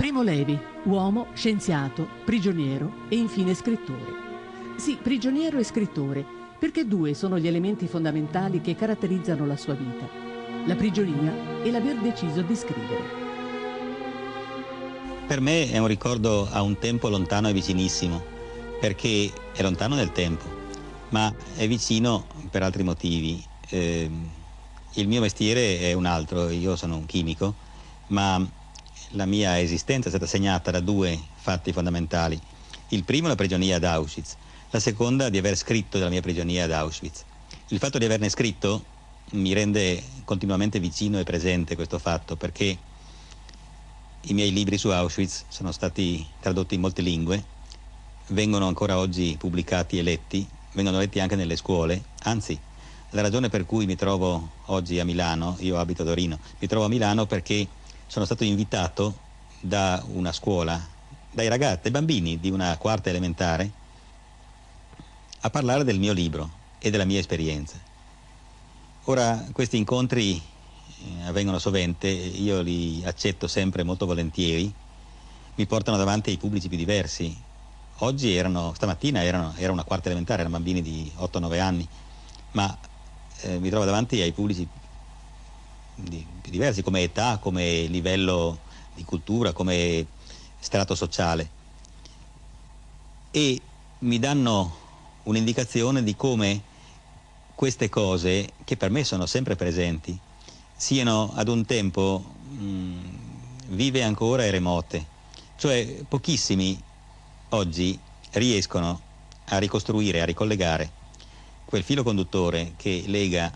Primo Levi, uomo, scienziato, prigioniero e infine scrittore. Sì, prigioniero e scrittore, perché due sono gli elementi fondamentali che caratterizzano la sua vita, la prigionia e l'aver deciso di scrivere. Per me è un ricordo a un tempo lontano e vicinissimo, perché è lontano nel tempo, ma è vicino per altri motivi. Eh, il mio mestiere è un altro, io sono un chimico, ma la mia esistenza è stata segnata da due fatti fondamentali. Il primo la prigionia ad Auschwitz, la seconda di aver scritto della mia prigionia ad Auschwitz. Il fatto di averne scritto mi rende continuamente vicino e presente questo fatto perché i miei libri su Auschwitz sono stati tradotti in molte lingue, vengono ancora oggi pubblicati e letti, vengono letti anche nelle scuole, anzi la ragione per cui mi trovo oggi a Milano, io abito a Torino, mi trovo a Milano perché sono stato invitato da una scuola, dai ragazzi, dai bambini di una quarta elementare, a parlare del mio libro e della mia esperienza. Ora, questi incontri eh, avvengono sovente, io li accetto sempre molto volentieri, mi portano davanti ai pubblici più diversi. Oggi erano, stamattina erano, era una quarta elementare, erano bambini di 8-9 anni, ma eh, mi trovo davanti ai pubblici diversi come età, come livello di cultura, come strato sociale e mi danno un'indicazione di come queste cose, che per me sono sempre presenti, siano ad un tempo mh, mm, vive ancora e remote, cioè pochissimi oggi riescono a ricostruire, a ricollegare quel filo conduttore che lega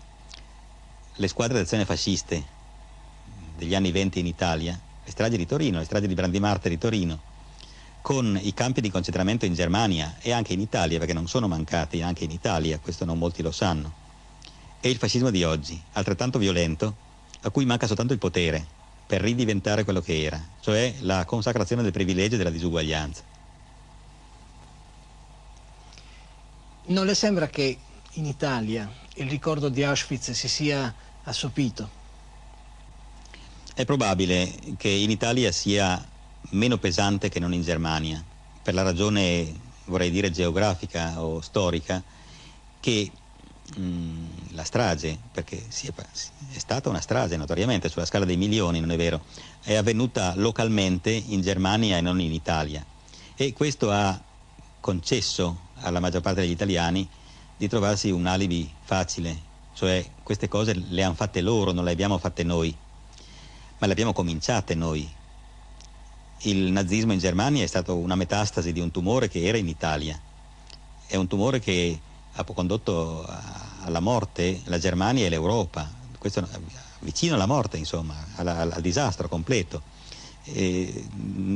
le squadre d'azione fasciste degli anni 20 in Italia, le stragi di Torino, le stragi di Brandimarte di Torino, con i campi di concentramento in Germania e anche in Italia, perché non sono mancati anche in Italia, questo non molti lo sanno, e il fascismo di oggi, altrettanto violento, a cui manca soltanto il potere per ridiventare quello che era, cioè la consacrazione del privilegio e della disuguaglianza. Non le sembra che in Italia il ricordo di Auschwitz si sia assopito. È probabile che in Italia sia meno pesante che non in Germania, per la ragione, vorrei dire, geografica o storica, che mm, la strage, perché è, è, stata una strage notoriamente sulla scala dei milioni, non è vero, è avvenuta localmente in Germania e non in Italia. E questo ha concesso alla maggior parte degli italiani di trovarsi un alibi facile cioè queste cose le hanno fatte loro, non le abbiamo fatte noi, ma le abbiamo cominciate noi. Il nazismo in Germania è stato una metastasi di un tumore che era in Italia, è un tumore che ha condotto alla morte la Germania e l'Europa, questo vicino alla morte insomma, alla, al disastro completo. E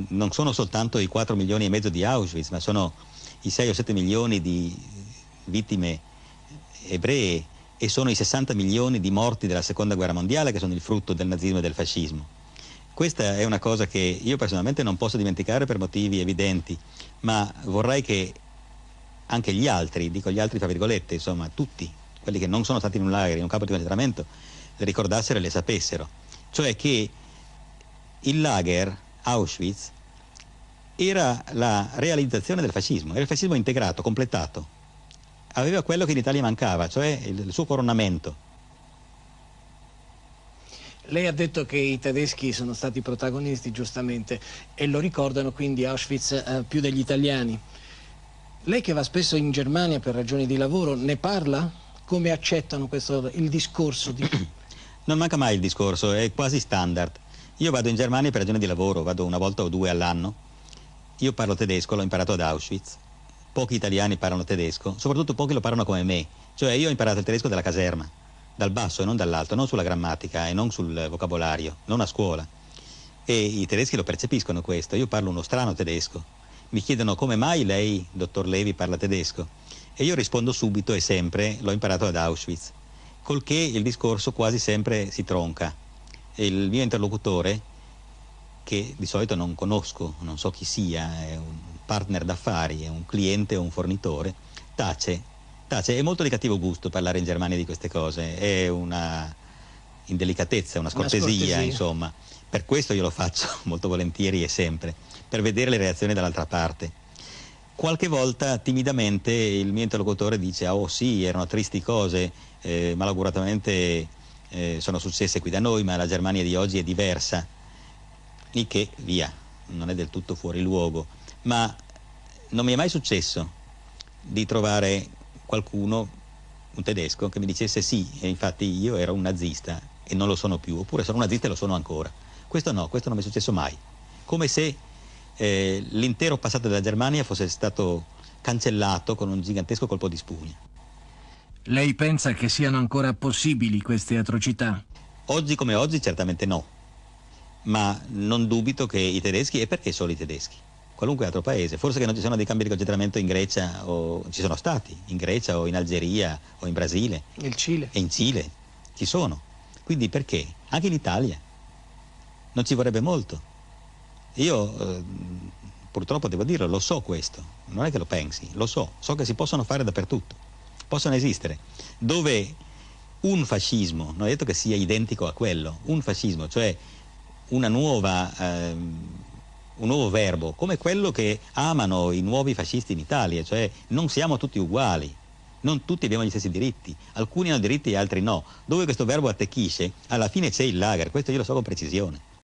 non sono soltanto i 4 milioni e mezzo di Auschwitz, ma sono i 6 o 7 milioni di vittime ebree e sono i 60 milioni di morti della seconda guerra mondiale che sono il frutto del nazismo e del fascismo. Questa è una cosa che io personalmente non posso dimenticare per motivi evidenti, ma vorrei che anche gli altri, dico gli altri fra virgolette, insomma tutti, quelli che non sono stati in un lager, in un campo di concentramento, le ricordassero e le sapessero. Cioè che il lager, Auschwitz, era la realizzazione del fascismo, era il fascismo integrato, completato aveva quello che in Italia mancava, cioè il, il suo coronamento. Lei ha detto che i tedeschi sono stati protagonisti, giustamente, e lo ricordano quindi Auschwitz eh, più degli italiani. Lei che va spesso in Germania per ragioni di lavoro, ne parla? Come accettano questo, il discorso? Di... Non manca mai il discorso, è quasi standard. Io vado in Germania per ragioni di lavoro, vado una volta o due all'anno. Io parlo tedesco, l'ho imparato ad Auschwitz pochi italiani parlano tedesco, soprattutto pochi lo parlano come me. Cioè io ho imparato il tedesco dalla caserma, dal basso e non dall'alto, non sulla grammatica e non sul vocabolario, non a scuola. E i tedeschi lo percepiscono questo. Io parlo uno strano tedesco. Mi chiedono come mai lei, dottor Levi, parla tedesco. E io rispondo subito e sempre, l'ho imparato ad Auschwitz. Col che il discorso quasi sempre si tronca. E il mio interlocutore, che di solito non conosco, non so chi sia, è un partner d'affari, è un cliente o un fornitore, tace, tace. È molto di cattivo gusto parlare in Germania di queste cose, è una indelicatezza, una scortesia, una scortesia. insomma. Per questo io lo faccio molto volentieri e sempre, per vedere le reazioni dall'altra parte. Qualche volta timidamente il mio interlocutore dice ah, oh sì, erano tristi cose, eh, malauguratamente eh, sono successe qui da noi, ma la Germania di oggi è diversa. Il che, via, non è del tutto fuori luogo ma non mi è mai successo di trovare qualcuno, un tedesco, che mi dicesse sì, e infatti io ero un nazista e non lo sono più, oppure sono un nazista e lo sono ancora. Questo no, questo non mi è successo mai. Come se eh, l'intero passato della Germania fosse stato cancellato con un gigantesco colpo di spugna. Lei pensa che siano ancora possibili queste atrocità? Oggi come oggi certamente no, ma non dubito che i tedeschi, e perché solo i tedeschi? qualunque altro paese. Forse che non ci sono dei cambi di concentramento in Grecia, o ci sono stati, in Grecia o in Algeria o in Brasile. In Cile. E in Cile, ci sono. Quindi perché? Anche in Italia. Non ci vorrebbe molto. Io eh, purtroppo devo dirlo, lo so questo, non è che lo pensi, lo so, so che si possono fare dappertutto, possono esistere. Dove un fascismo, non è detto che sia identico a quello, un fascismo, cioè una nuova... Eh, un nuovo verbo, come quello che amano i nuovi fascisti in Italia, cioè non siamo tutti uguali, non tutti abbiamo gli stessi diritti, alcuni hanno diritti e altri no. Dove questo verbo attecchisce, alla fine c'è il lager, questo io lo so con precisione.